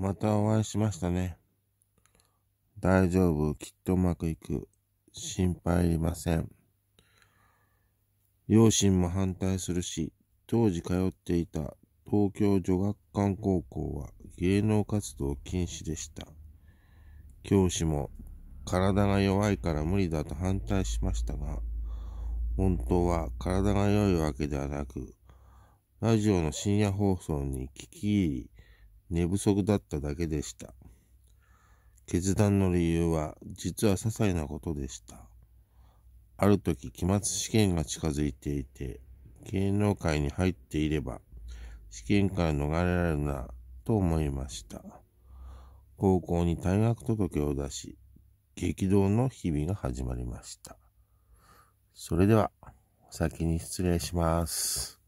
またお会いしましたね。大丈夫、きっとうまくいく。心配いりません。両親も反対するし、当時通っていた東京女学館高校は芸能活動禁止でした。教師も体が弱いから無理だと反対しましたが、本当は体が良いわけではなく、ラジオの深夜放送に聞き入り、寝不足だっただけでした。決断の理由は実は些細なことでした。ある時期末試験が近づいていて、芸能界に入っていれば試験から逃れられるなと思いました。高校に退学届を出し、激動の日々が始まりました。それでは、お先に失礼します。